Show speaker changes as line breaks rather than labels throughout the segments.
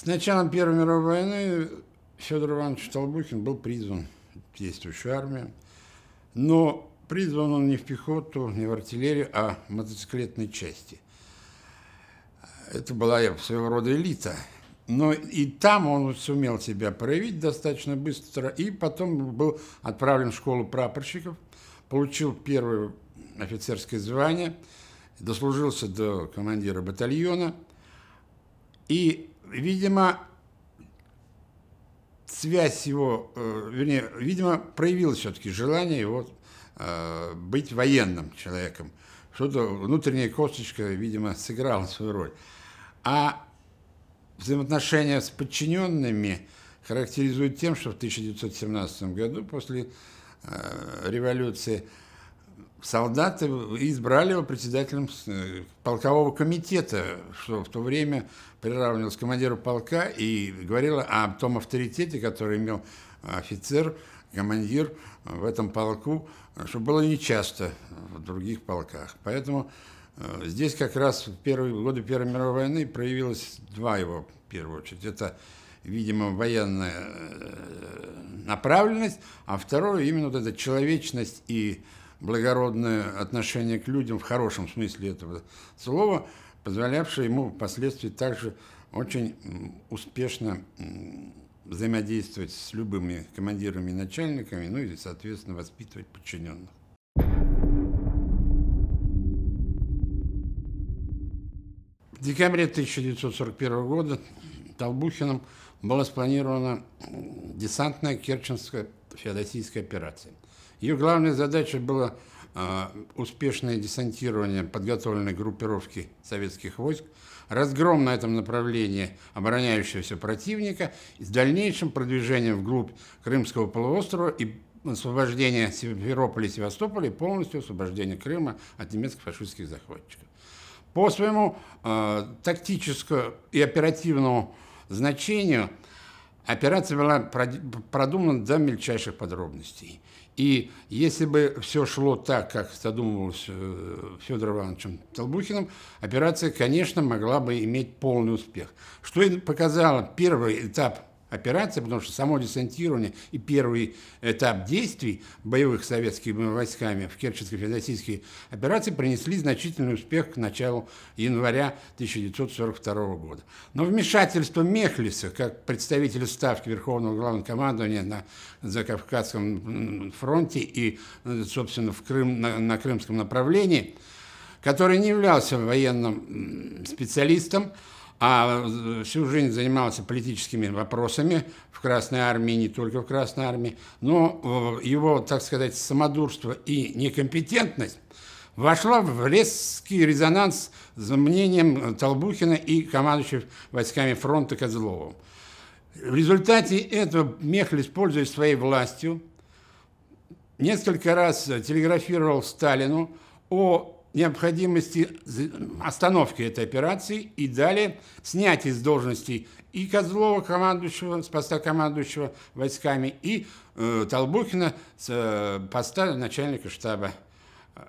С началом Первой мировой войны Федор Иванович Толбухин был призван в действующую армию, но призван он не в пехоту, не в артиллерию, а в мотоциклетной части. Это была своего рода элита. Но и там он сумел себя проявить достаточно быстро, и потом был отправлен в школу прапорщиков, получил первое офицерское звание, дослужился до командира батальона, и видимо, связь его, э, вернее, видимо, проявилось все-таки желание его э, быть военным человеком. Что-то внутренняя косточка, видимо, сыграла свою роль. А взаимоотношения с подчиненными характеризуют тем, что в 1917 году после э, революции солдаты избрали его председателем э, полкового комитета, что в то время приравнивалось к командиру полка и говорило о том авторитете, который имел офицер, командир э, в этом полку, что было нечасто в других полках. Поэтому э, здесь как раз в первые годы Первой мировой войны проявилось два его, в первую очередь. Это видимо, военная направленность, а второе именно вот эта человечность и благородное отношение к людям в хорошем смысле этого слова, позволявшее ему впоследствии также очень успешно взаимодействовать с любыми командирами и начальниками, ну и, соответственно, воспитывать подчиненных. В декабре 1941 года Толбухиным была спланирована десантная Керченская феодосийская операция – ее главная задача была а, успешное десантирование подготовленной группировки советских войск, разгром на этом направлении обороняющегося противника с дальнейшим продвижением вглубь Крымского полуострова и освобождение Симферополя и Севастополя и полностью освобождение Крыма от немецко-фашистских захватчиков. По своему э, тактическому и оперативному значению – Операция была продумана до мельчайших подробностей. И если бы все шло так, как задумывалось э, Федором Ивановичем Толбухиным, операция, конечно, могла бы иметь полный успех. Что и показало первый этап операции, потому что само десантирование и первый этап действий боевых советскими войсками в Керченской феодосийской операции принесли значительный успех к началу января 1942 года. Но вмешательство Мехлиса, как представителя Ставки Верховного Главнокомандования на Закавказском фронте и, собственно, в Крым, на, на Крымском направлении, который не являлся военным специалистом, а э, всю жизнь занимался политическими вопросами в Красной Армии, не только в Красной Армии, но э, его, так сказать, самодурство и некомпетентность вошла в резкий резонанс с мнением Толбухина и командующих войсками фронта Козловым. В результате этого Мехлис, используя своей властью, несколько раз э, телеграфировал Сталину о необходимости остановки этой операции и далее снятия с должности и Козлова, командующего, с поста командующего войсками, и э, Толбухина с э, поста начальника штаба э,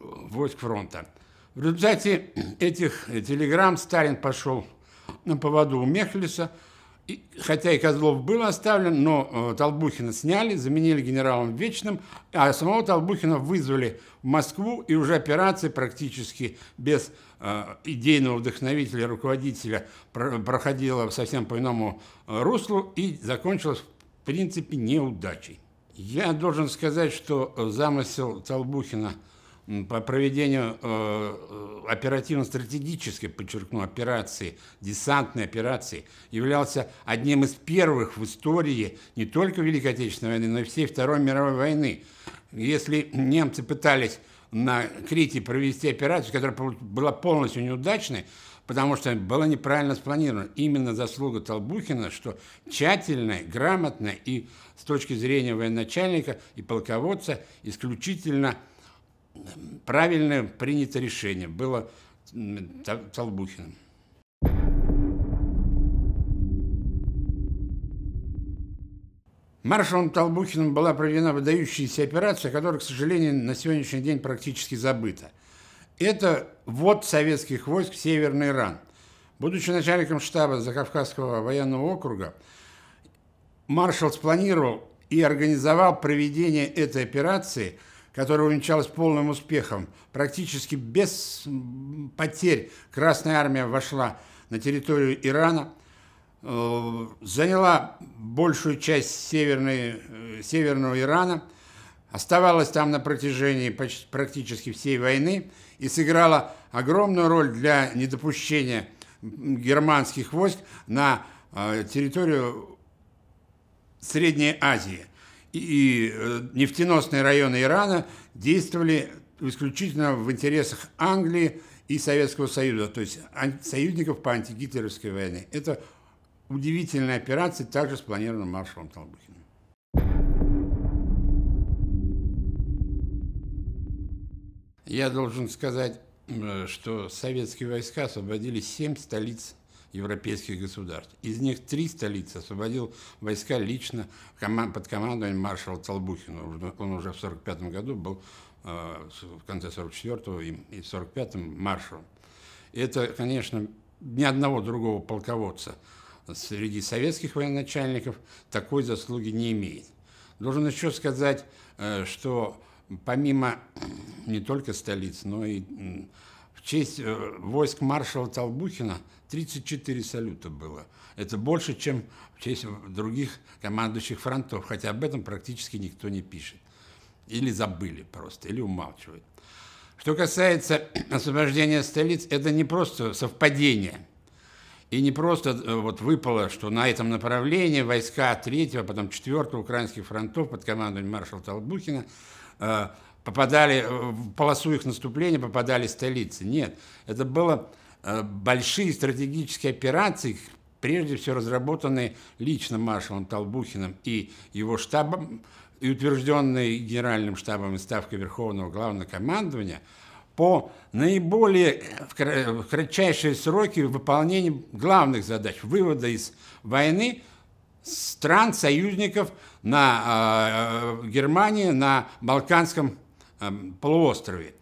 войск фронта. В результате этих э, телеграмм Сталин пошел на поводу у Мехлиса – и, хотя и Козлов был оставлен, но э, Толбухина сняли, заменили генералом Вечным, а самого Толбухина вызвали в Москву, и уже операция практически без э, идейного вдохновителя, руководителя про проходила совсем по иному э, руслу и закончилась, в принципе, неудачей. Я должен сказать, что э, замысел Толбухина – по проведению э, э, оперативно-стратегической, подчеркну, операции, десантной операции, являлся одним из первых в истории не только Великой Отечественной войны, но и всей Второй мировой войны. Если немцы пытались на Крите провести операцию, которая была полностью неудачной, потому что было неправильно спланировано. Именно заслуга Толбухина, что тщательно, грамотно и с точки зрения военачальника и полководца исключительно – правильно принято решение было Толбухиным. Маршалом Толбухиным была проведена выдающаяся операция, которая, к сожалению, на сегодняшний день практически забыта. Это ввод советских войск в Северный Иран. Будучи начальником штаба Закавказского военного округа, маршал спланировал и организовал проведение этой операции – которая увенчалась полным успехом. Практически без потерь Красная Армия вошла на территорию Ирана, э, заняла большую часть северной, э, северного Ирана, оставалась там на протяжении почти, практически всей войны и сыграла огромную роль для недопущения германских войск на э, территорию Средней Азии – и э, нефтеносные районы Ирана действовали исключительно в интересах Англии и Советского Союза, то есть союзников по антигитлеровской войне. Это удивительная операция, также спланирована маршалом Толбухиным. Я должен сказать, э, что советские войска освободили семь столиц европейских государств. Из них три столицы освободил войска лично под командованием маршала Толбухина. Он уже в 1945 году был, э, в конце 1944 и в 1945 маршалом. Это, конечно, ни одного другого полководца среди советских военачальников такой заслуги не имеет. Должен еще сказать, э, что помимо не только столиц, но и в честь э, войск маршала Толбухина 34 салюта было. Это больше, чем в честь других командующих фронтов, хотя об этом практически никто не пишет. Или забыли просто, или умалчивают. Что касается освобождения столиц, это не просто совпадение. И не просто э, вот выпало, что на этом направлении войска 3 потом 4 украинских фронтов под командованием маршала Толбухина э, попадали э, в полосу их наступления, попадали столицы. Нет, это было э, большие стратегические операции, прежде всего разработанные лично маршалом Толбухиным и его штабом, и утвержденные генеральным штабом и ставкой Верховного Главного Командования по наиболее э, в кратчайшие сроки выполнения главных задач, вывода из войны стран, союзников на э, Германии, на Балканском Эм, полуострове.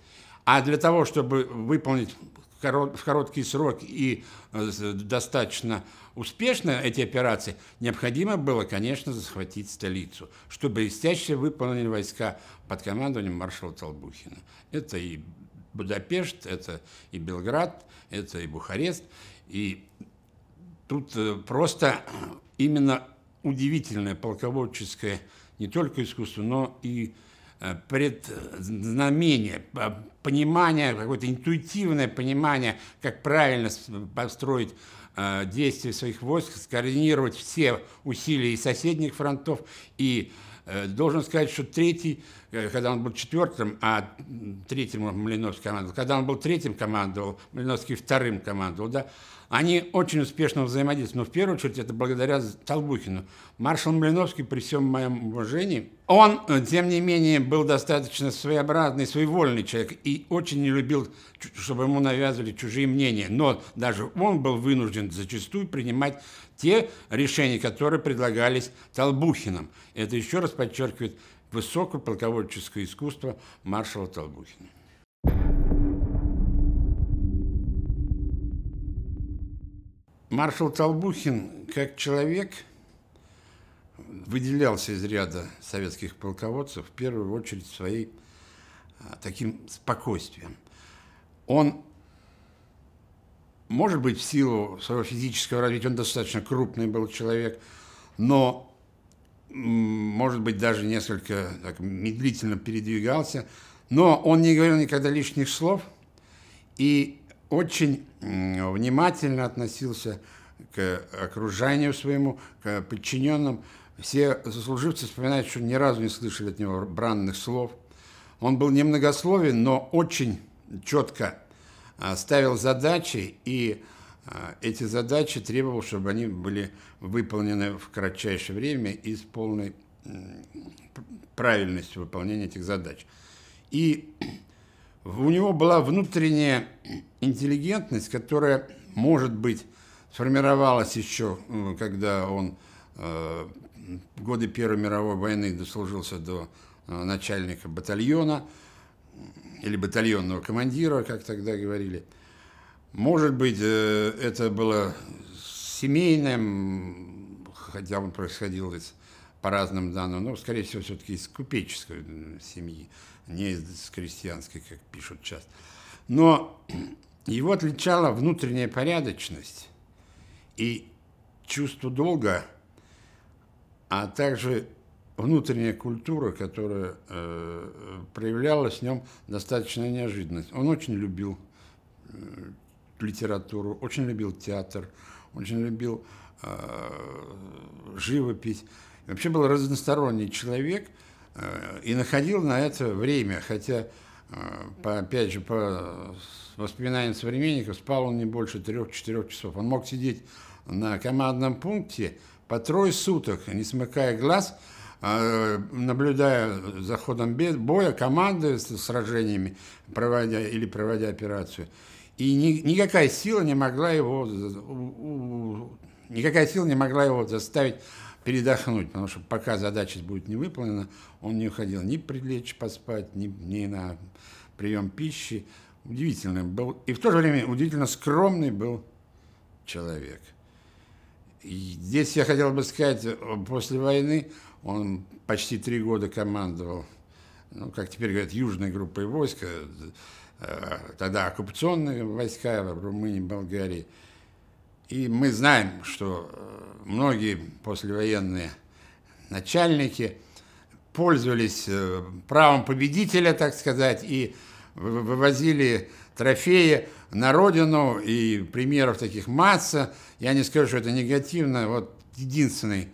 А для того, чтобы выполнить в короткий срок и э, достаточно успешно эти операции, необходимо было, конечно, захватить столицу, что блестяще выполнили войска под командованием маршала Толбухина. Это и Будапешт, это и Белград, это и Бухарест. И тут э, просто именно удивительное полководческое не только искусство, но и Э, предзнамение, понимание, какое-то интуитивное понимание, как правильно построить э, действия своих войск, скоординировать все усилия и соседних фронтов. И э, должен сказать, что третий, когда он был четвертым, а третьим Малиновский командовал, когда он был третьим командовал, Малиновский вторым командовал, да, они очень успешно взаимодействуют, но в первую очередь это благодаря Толбухину. Маршал Малиновский, при всем моем уважении, он, э, тем не менее, был достаточно своеобразный, своевольный человек и очень не любил, чтобы ему навязывали чужие мнения. Но даже он был вынужден зачастую принимать те решения, которые предлагались Толбухиным. Это еще раз подчеркивает высокое полководческое искусство маршала Толбухина. Маршал Толбухин, как человек, выделялся из ряда советских полководцев в первую очередь своей а, таким спокойствием. Он, может быть, в силу своего физического развития, он достаточно крупный был человек, но, может быть, даже несколько так, медлительно передвигался, но он не говорил никогда лишних слов, и очень внимательно относился к окружению своему, к подчиненным. Все заслуживцы вспоминают, что ни разу не слышали от него бранных слов. Он был немногословен, но очень четко а, ставил задачи, и а, эти задачи требовал, чтобы они были выполнены в кратчайшее время и с полной правильностью выполнения этих задач. И у него была внутренняя интеллигентность, которая, может быть, сформировалась еще, э, когда он в э, годы Первой мировой войны дослужился до э, начальника батальона или батальонного командира, как тогда говорили. Может быть, это было семейным, хотя он происходил из по разным данным, но ну, скорее всего, все-таки из купеческой семьи, не из крестьянской, как пишут часто. Но его отличала внутренняя порядочность и чувство долга, а также внутренняя культура, которая э, проявлялась в нем достаточно неожиданно. Он очень любил э, литературу, очень любил театр, очень любил э, живопись. Вообще был разносторонний человек э, и находил на это время, хотя, э, по, опять же, по воспоминаниям современников, спал он не больше трех-четырех часов. Он мог сидеть на командном пункте по трое суток, не смыкая глаз, а, наблюдая за ходом боя, команды с сражениями проводя или проводя операцию. И ни, никакая сила не могла его никакая сила не могла его заставить передохнуть, потому что пока задача будет не выполнена, он не уходил ни прилечь поспать, ни, ни на прием пищи. Удивительный был, и в то же время удивительно скромный был человек. И здесь я хотел бы сказать, после войны он почти три года командовал, ну, как теперь говорят, южной группой войска, э, тогда оккупационные войска в Румынии, Болгарии – и мы знаем, что э, многие послевоенные начальники пользовались э, правом победителя, так сказать, и вывозили трофеи на родину, и примеров таких масса. Я не скажу, что это негативно. Вот единственный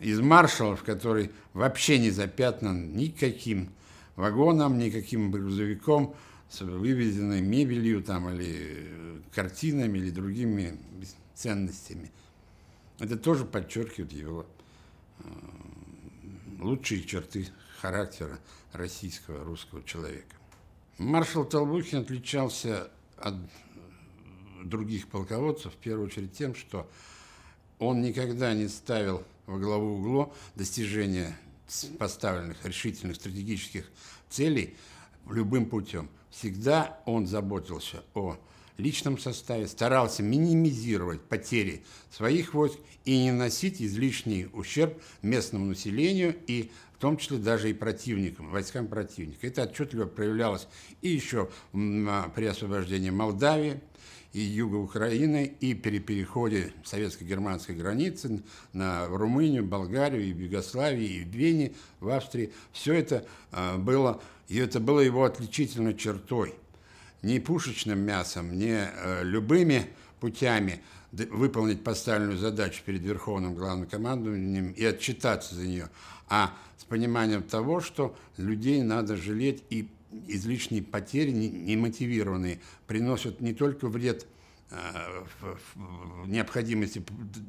из маршалов, который вообще не запятнан никаким вагоном, никаким грузовиком, с вывезенной мебелью там, или э, картинами, или другими ценностями. Это тоже подчеркивает его э, лучшие черты характера российского русского человека. Маршал Толбухин отличался от э, других полководцев, в первую очередь тем, что он никогда не ставил во главу угла достижения поставленных решительных стратегических целей любым путем. Всегда он заботился о личном составе старался минимизировать потери своих войск и не носить излишний ущерб местному населению и в том числе даже и противникам, войскам противника. Это отчетливо проявлялось и еще а, при освобождении Молдавии, и юга Украины, и при переходе советско-германской границы на Румынию, Болгарию, и в Югославии, и в Вене, в Австрии. Все это а, было, и это было его отличительной чертой – не пушечным мясом, не э, любыми путями выполнить поставленную задачу перед Верховным Главным Командованием и отчитаться за нее, а с пониманием того, что людей надо жалеть и излишние потери, немотивированные, приносят не только вред э, необходимости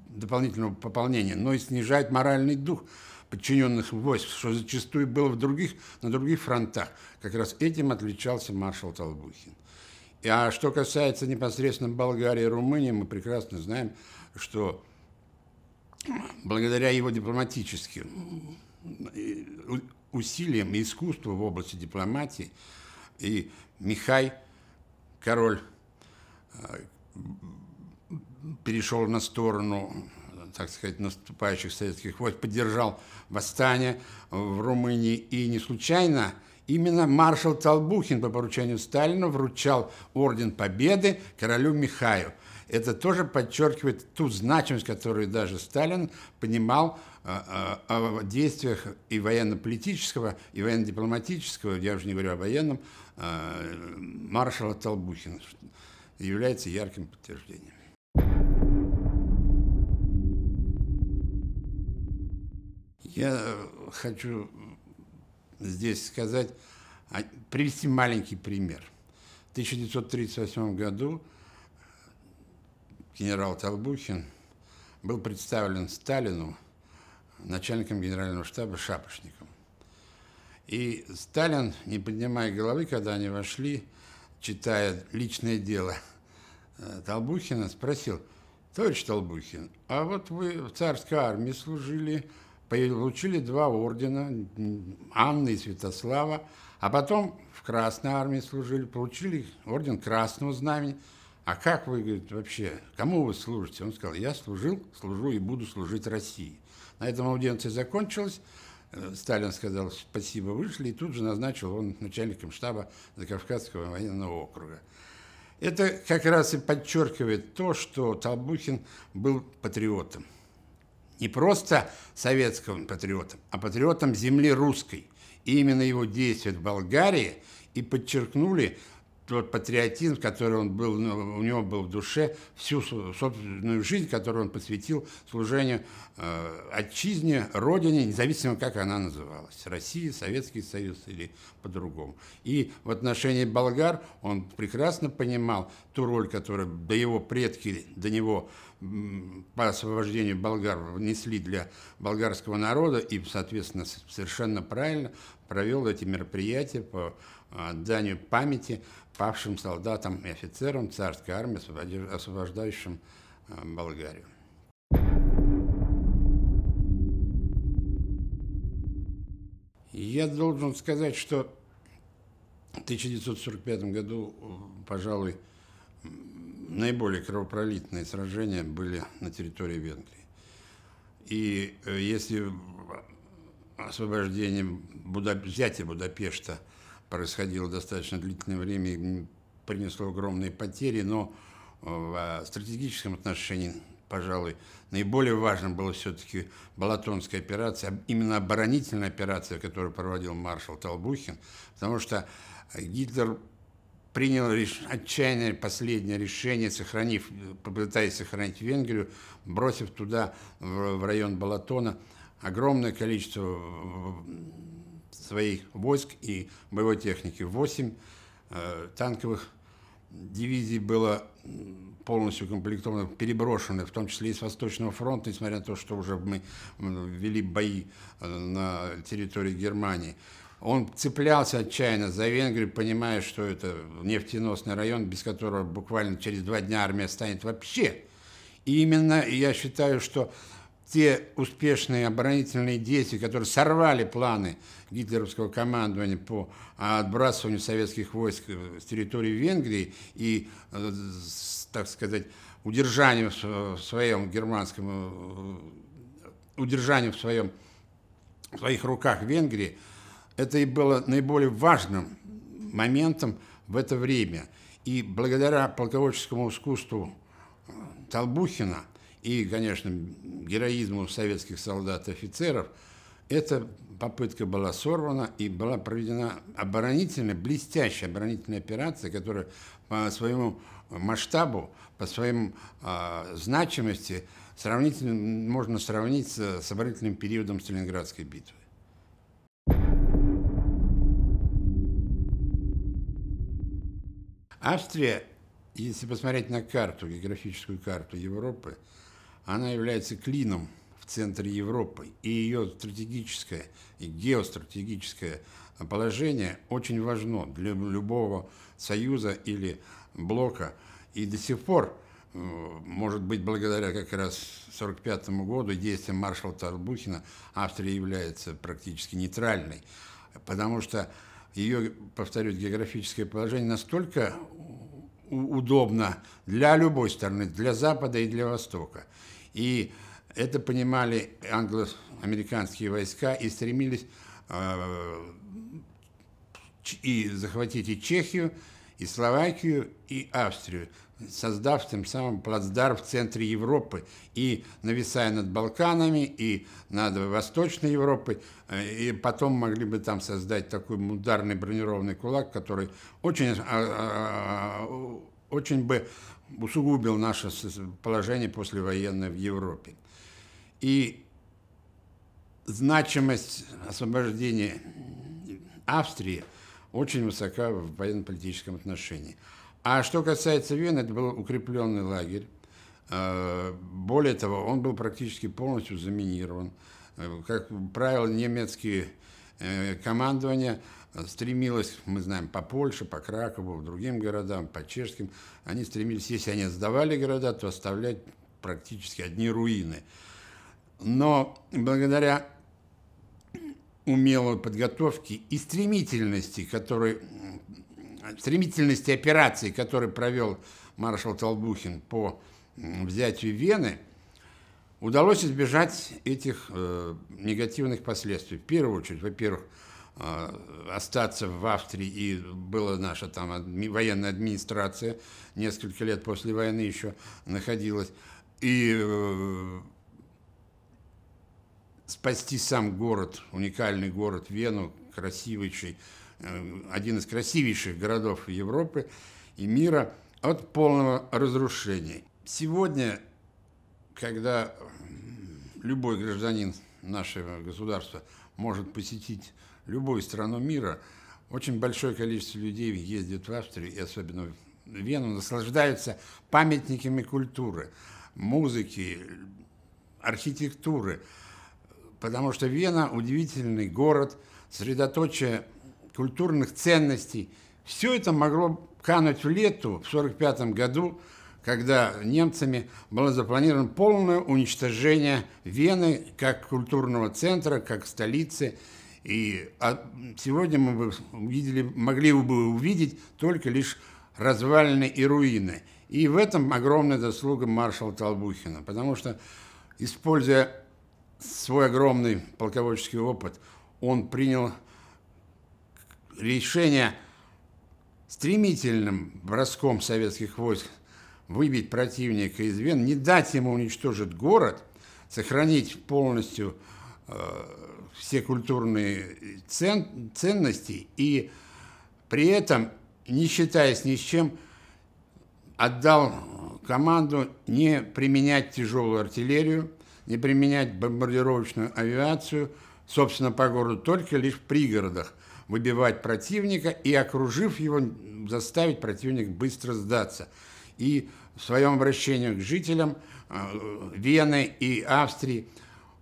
дополнительного пополнения, но и снижает моральный дух подчиненных войск, что зачастую было в других, на других фронтах. Как раз этим отличался маршал Толбухин. А что касается непосредственно Болгарии и Румынии, мы прекрасно знаем, что благодаря его дипломатическим э, усилиям и искусству в области дипломатии, и Михай, король, э, перешел на сторону, так сказать, наступающих советских войск, поддержал восстание в Румынии, и не случайно – Именно маршал Толбухин по поручению Сталина вручал Орден Победы королю Михаю. Это тоже подчеркивает ту значимость, которую даже Сталин понимал а, а, о, действиях и военно-политического, и военно-дипломатического, я уже не говорю о военном, а, маршала Толбухина. Является ярким подтверждением. Я хочу здесь сказать, а, привести маленький пример. В 1938 году генерал Толбухин был представлен Сталину начальником генерального штаба Шапошником. И Сталин, не поднимая головы, когда они вошли, читая личное дело э, Толбухина, спросил, товарищ Толбухин, а вот вы в царской армии служили, получили два ордена, Анны и Святослава, а потом в Красной армии служили, получили орден Красного Знамени. А как вы, говорит, вообще, кому вы служите? Он сказал, я служил, служу и буду служить России. На этом аудиенция закончилась. Э, Сталин сказал, спасибо, вышли, и тут же назначил он начальником штаба Закавказского военного округа. Это как раз и подчеркивает то, что Толбухин был патриотом не просто советским патриотом, а патриотом земли русской. И именно его действия в Болгарии и подчеркнули тот патриотизм, который он был, ну, у него был в душе, всю собственную жизнь, которую он посвятил служению э, отчизне, родине, независимо как она называлась, Россия, Советский Союз или по-другому. И в отношении болгар он прекрасно понимал ту роль, которую до его предки, до него э, по освобождению болгар внесли для болгарского народа и, соответственно, совершенно правильно провел эти мероприятия по отданию а, памяти павшим солдатам и офицерам царской армии, освобождающим а, Болгарию. Я должен сказать, что в 1945 году, пожалуй, наиболее кровопролитные сражения были на территории Венгрии. И э, если освобождение, взятие Будапешта происходило достаточно длительное время и принесло огромные потери, но в э, стратегическом отношении, пожалуй, наиболее важным была все-таки Балатонская операция, именно оборонительная операция, которую проводил маршал Толбухин, потому что Гитлер принял реш... отчаянное последнее решение, сохранив, попытаясь сохранить Венгрию, бросив туда, в, в район Балатона, огромное количество э, своих войск и боевой техники. Восемь э, танковых дивизий было полностью комплектовано, переброшены, в том числе и с Восточного фронта, несмотря на то, что уже мы вели бои э, на территории Германии. Он цеплялся отчаянно за Венгрию, понимая, что это нефтеносный район, без которого буквально через два дня армия станет вообще. И именно я считаю, что те успешные оборонительные действия, которые сорвали планы гитлеровского командования по отбрасыванию советских войск э, с территории Венгрии и, э, так сказать, удержанию в своем германском, э, удержанию в своем в своих руках Венгрии, это и было наиболее важным моментом в это время. И благодаря полководческому искусству э, Толбухина и, конечно, героизму советских солдат и офицеров, эта попытка была сорвана и была проведена оборонительная, блестящая оборонительная операция, которая по своему масштабу, по своим э, значимости сравнительно, можно сравнить с оборонительным периодом Сталинградской битвы. Австрия, если посмотреть на карту, географическую карту Европы, она является клином в центре Европы, и ее стратегическое и геостратегическое положение очень важно для любого союза или блока. И до сих пор, э, может быть, благодаря как раз 1945 году действиям маршала Тарбухина Австрия является практически нейтральной, потому что ее, повторюсь, географическое положение настолько удобно для любой стороны, для Запада и для Востока. И это понимали англо-американские войска и стремились э, и захватить и Чехию, и Словакию, и Австрию, создав тем самым плацдарм в центре Европы и нависая над Балканами, и над Восточной Европой, э, и потом могли бы там создать такой ударный бронированный кулак, который очень, э, э, очень бы усугубил наше положение послевоенное в Европе. И значимость освобождения Австрии – очень высока в военно-политическом отношении. А что касается Вены, это был укрепленный лагерь. Э, более того, он был практически полностью заминирован. Э, как правило, немецкие э, командования стремилось, мы знаем, по Польше, по Кракову, другим городам, по чешским. Они стремились, если они сдавали города, то оставлять практически одни руины. Но благодаря умелой подготовки и стремительности, который, стремительности операции, которую провел маршал Толбухин по взятию Вены, удалось избежать этих э, негативных последствий. В первую очередь, во-первых, э, остаться в Австрии, и была наша там адми, военная администрация, несколько лет после войны еще находилась, и э, спасти сам город, уникальный город Вену, красивейший, э, один из красивейших городов Европы и мира от полного разрушения. Сегодня, когда любой гражданин нашего государства может посетить любую страну мира, очень большое количество людей ездит в Австрию и особенно в Вену, наслаждаются памятниками культуры, музыки, архитектуры – потому что Вена – удивительный город, средоточие культурных ценностей. Все это могло кануть в лету в 1945 году, когда немцами было запланировано полное уничтожение Вены как культурного центра, как столицы. И а, сегодня мы бы увидели, могли бы увидеть только лишь развалины и руины. И в этом огромная заслуга маршала Толбухина, потому что, используя свой огромный полководческий опыт, он принял решение стремительным броском советских войск выбить противника из Вен, не дать ему уничтожить город, сохранить полностью э, все культурные цен, ценности и при этом, не считаясь ни с чем, отдал команду не применять тяжелую артиллерию, и применять бомбардировочную авиацию, собственно, по городу только лишь в пригородах, выбивать противника и, окружив его, заставить противника быстро сдаться. И в своем обращении к жителям э, Вены и Австрии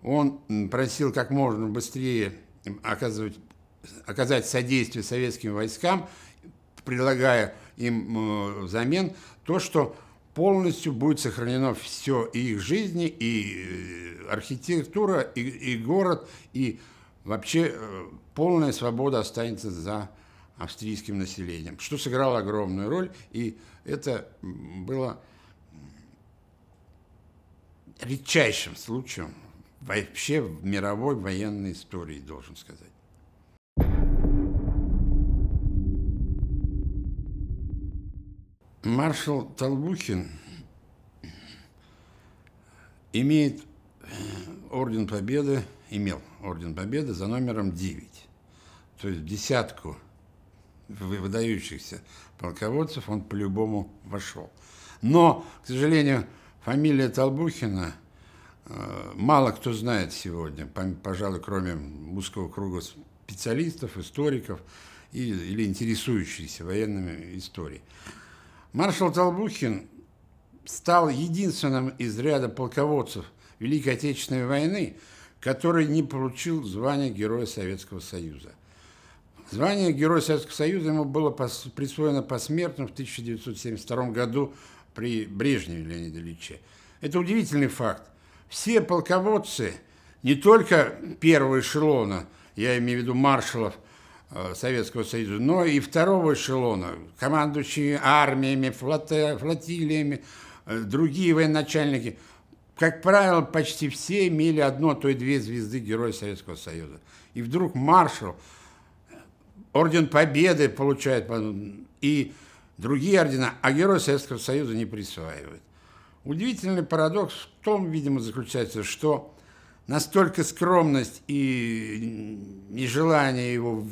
он просил как можно быстрее оказывать, оказать содействие советским войскам, предлагая им э, взамен то, что полностью будет сохранено все и их жизни, и э, архитектура, и, и город, и вообще э, полная свобода останется за австрийским населением, что сыграло огромную роль, и это было редчайшим случаем вообще в мировой военной истории, должен сказать. маршал Толбухин имеет э, орден Победы, имел орден Победы за номером 9. То есть в десятку выдающихся полководцев он по-любому вошел. Но, к сожалению, фамилия Толбухина э, мало кто знает сегодня, пожалуй, кроме узкого круга специалистов, историков и или интересующихся военными историей. Маршал Толбухин стал единственным из ряда полководцев Великой Отечественной войны, который не получил звание Героя Советского Союза. Звание Героя Советского Союза ему было присвоено посмертно в 1972 году при Брежневе Леониде Ильиче. Это удивительный факт. Все полководцы, не только первого эшелона, я имею в виду маршалов, Э, Советского Союза, но и второго эшелона, командующие армиями, флоте, флотилиями, э, другие военачальники, как правило, почти все имели одно, то и две звезды Героя Советского Союза. И вдруг маршал, орден Победы получает, э, и другие ордена, а Герой Советского Союза не присваивают. Удивительный парадокс в том, видимо, заключается, что настолько скромность и нежелание его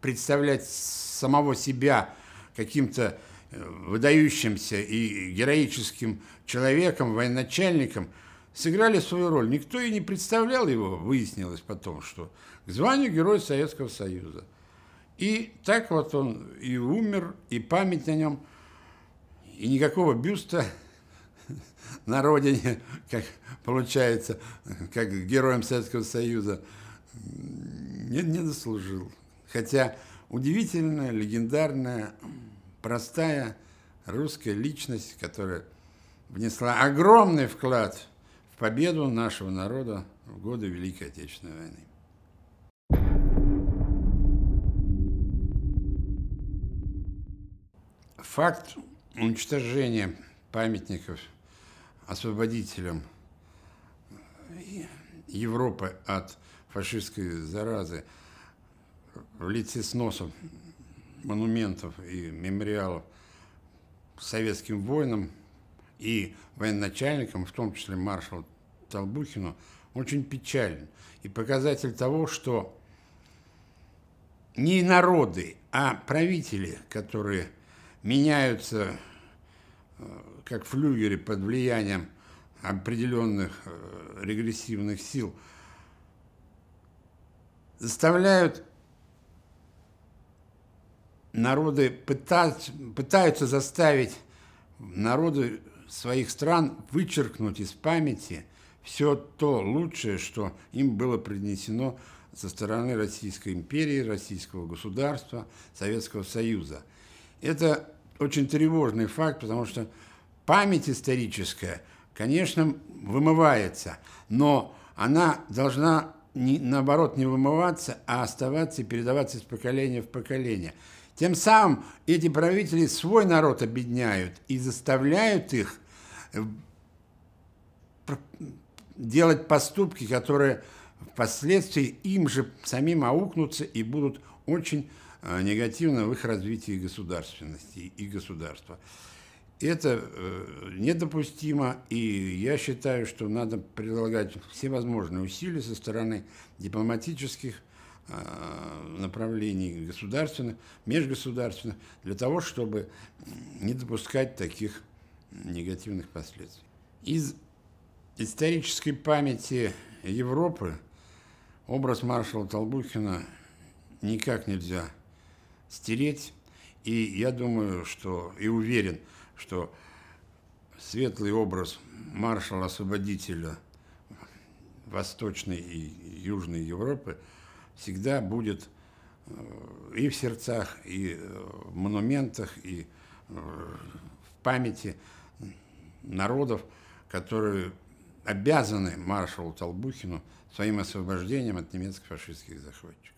представлять самого себя каким-то э, выдающимся и героическим человеком, военачальником, сыграли свою роль. Никто и не представлял его, выяснилось потом, что к званию Героя Советского Союза. И так вот он и умер, и память о нем, и никакого бюста на родине, как получается, как героем Советского Союза, не, не заслужил. Хотя удивительная, легендарная, простая русская личность, которая внесла огромный вклад в победу нашего народа в годы Великой Отечественной войны. Факт уничтожения памятников освободителям Европы от фашистской заразы – в лице сносов монументов и мемориалов советским воинам и военачальникам, в том числе маршалу Толбухину, очень печален. И показатель того, что не народы, а правители, которые меняются э, как флюгеры под влиянием определенных э, регрессивных сил, заставляют народы пытать, пытаются заставить народы своих стран вычеркнуть из памяти все то лучшее, что им было принесено со стороны Российской империи, Российского государства, Советского Союза. Это очень тревожный факт, потому что память историческая, конечно, вымывается, но она должна, не, наоборот, не вымываться, а оставаться и передаваться из поколения в поколение – тем самым эти правители свой народ обедняют и заставляют их э, делать поступки, которые впоследствии им же самим аукнутся и будут очень э, негативно в их развитии государственности и государства. Это э, недопустимо, и я считаю, что надо прилагать все возможные усилия со стороны дипломатических Э, направлений государственных, межгосударственных, для того, чтобы не допускать таких негативных последствий. Из исторической памяти Европы образ маршала Толбухина никак нельзя стереть. И я думаю, что и уверен, что светлый образ маршала-освободителя Восточной и Южной Европы – всегда будет э, и в сердцах, и э, в монументах, и э, в памяти народов, которые обязаны маршалу Толбухину своим освобождением от немецко-фашистских захватчиков.